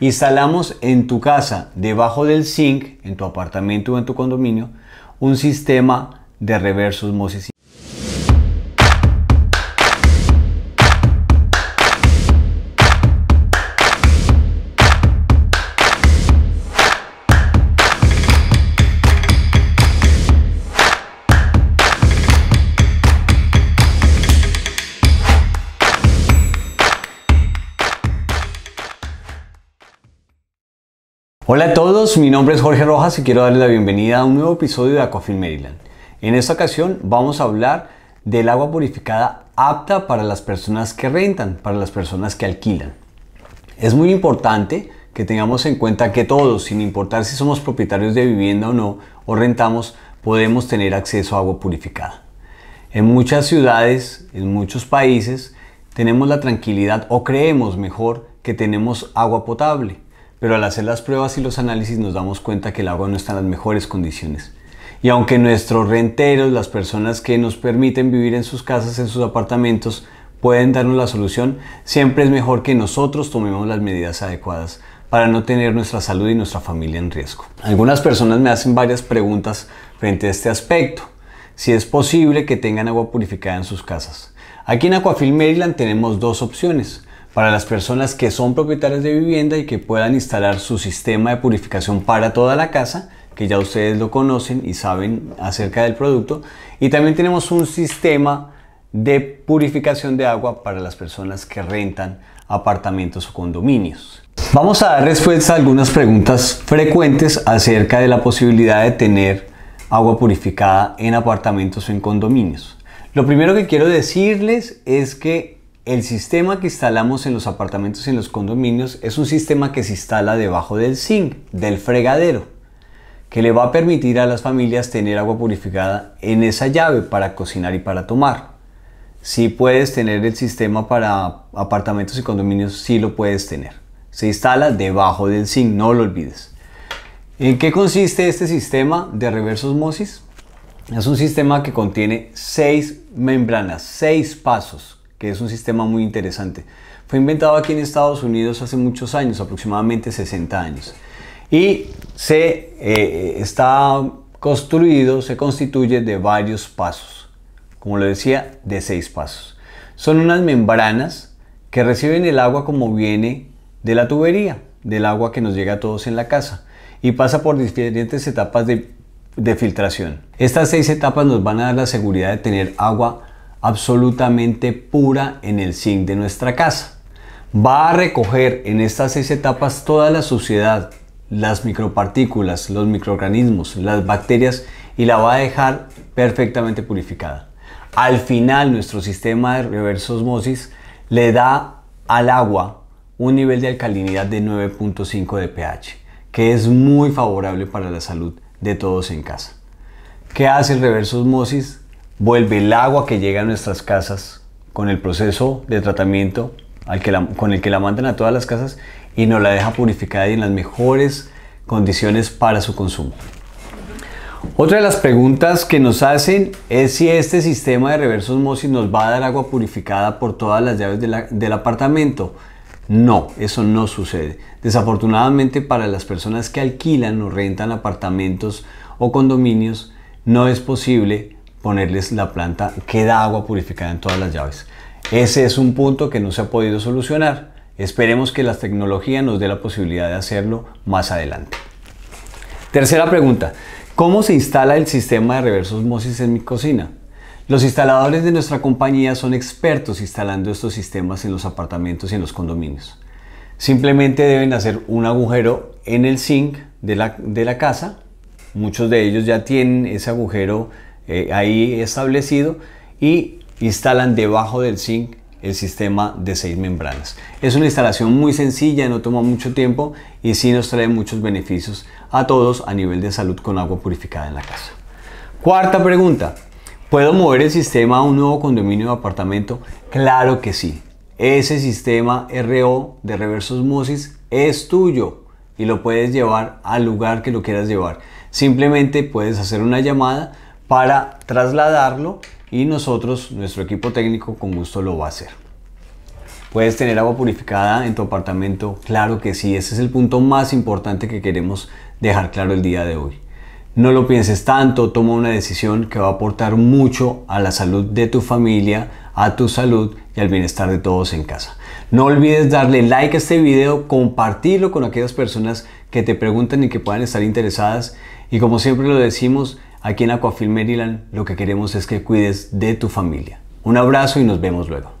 Instalamos en tu casa, debajo del zinc, en tu apartamento o en tu condominio, un sistema de reversos osmosis Hola a todos, mi nombre es Jorge Rojas y quiero darles la bienvenida a un nuevo episodio de Aquafin Maryland. En esta ocasión vamos a hablar del agua purificada apta para las personas que rentan, para las personas que alquilan. Es muy importante que tengamos en cuenta que todos, sin importar si somos propietarios de vivienda o no, o rentamos, podemos tener acceso a agua purificada. En muchas ciudades, en muchos países, tenemos la tranquilidad o creemos mejor que tenemos agua potable pero al hacer las pruebas y los análisis nos damos cuenta que el agua no está en las mejores condiciones. Y aunque nuestros renteros, las personas que nos permiten vivir en sus casas, en sus apartamentos, pueden darnos la solución, siempre es mejor que nosotros tomemos las medidas adecuadas para no tener nuestra salud y nuestra familia en riesgo. Algunas personas me hacen varias preguntas frente a este aspecto. Si es posible que tengan agua purificada en sus casas. Aquí en Aquafil Maryland tenemos dos opciones para las personas que son propietarias de vivienda y que puedan instalar su sistema de purificación para toda la casa, que ya ustedes lo conocen y saben acerca del producto. Y también tenemos un sistema de purificación de agua para las personas que rentan apartamentos o condominios. Vamos a dar respuesta a algunas preguntas frecuentes acerca de la posibilidad de tener agua purificada en apartamentos o en condominios. Lo primero que quiero decirles es que el sistema que instalamos en los apartamentos y en los condominios es un sistema que se instala debajo del zinc, del fregadero, que le va a permitir a las familias tener agua purificada en esa llave para cocinar y para tomar. Si puedes tener el sistema para apartamentos y condominios, sí lo puedes tener. Se instala debajo del zinc, no lo olvides. ¿En qué consiste este sistema de reversosmosis? Es un sistema que contiene seis membranas, seis pasos que es un sistema muy interesante. Fue inventado aquí en Estados Unidos hace muchos años, aproximadamente 60 años. Y se eh, eh, está construido, se constituye de varios pasos. Como lo decía, de seis pasos. Son unas membranas que reciben el agua como viene de la tubería, del agua que nos llega a todos en la casa. Y pasa por diferentes etapas de, de filtración. Estas seis etapas nos van a dar la seguridad de tener agua absolutamente pura en el zinc de nuestra casa. Va a recoger en estas seis etapas toda la suciedad, las micropartículas, los microorganismos, las bacterias y la va a dejar perfectamente purificada. Al final nuestro sistema de reversosmosis le da al agua un nivel de alcalinidad de 9.5 de pH, que es muy favorable para la salud de todos en casa. ¿Qué hace el reversosmosis? vuelve el agua que llega a nuestras casas con el proceso de tratamiento al con el que la mandan a todas las casas y nos la deja purificada y en las mejores condiciones para su consumo. Otra de las preguntas que nos hacen es si este sistema de reversos osmosis nos va a dar agua purificada por todas las llaves del apartamento. No, eso no sucede. Desafortunadamente para las personas que alquilan o rentan apartamentos o condominios, no es posible ponerles la planta que da agua purificada en todas las llaves. Ese es un punto que no se ha podido solucionar. Esperemos que la tecnología nos dé la posibilidad de hacerlo más adelante. Tercera pregunta. ¿Cómo se instala el sistema de reverso osmosis en mi cocina? Los instaladores de nuestra compañía son expertos instalando estos sistemas en los apartamentos y en los condominios. Simplemente deben hacer un agujero en el zinc de la, de la casa. Muchos de ellos ya tienen ese agujero eh, ahí establecido y instalan debajo del zinc el sistema de seis membranas. Es una instalación muy sencilla, no toma mucho tiempo y sí nos trae muchos beneficios a todos a nivel de salud con agua purificada en la casa. Cuarta pregunta, ¿puedo mover el sistema a un nuevo condominio o apartamento? Claro que sí. Ese sistema RO de Reversos osmosis es tuyo y lo puedes llevar al lugar que lo quieras llevar. Simplemente puedes hacer una llamada para trasladarlo y nosotros, nuestro equipo técnico, con gusto lo va a hacer. ¿Puedes tener agua purificada en tu apartamento? Claro que sí, ese es el punto más importante que queremos dejar claro el día de hoy. No lo pienses tanto, toma una decisión que va a aportar mucho a la salud de tu familia, a tu salud y al bienestar de todos en casa. No olvides darle like a este video, compartirlo con aquellas personas que te pregunten y que puedan estar interesadas. Y como siempre lo decimos, aquí en Aquafil Maryland lo que queremos es que cuides de tu familia. Un abrazo y nos vemos luego.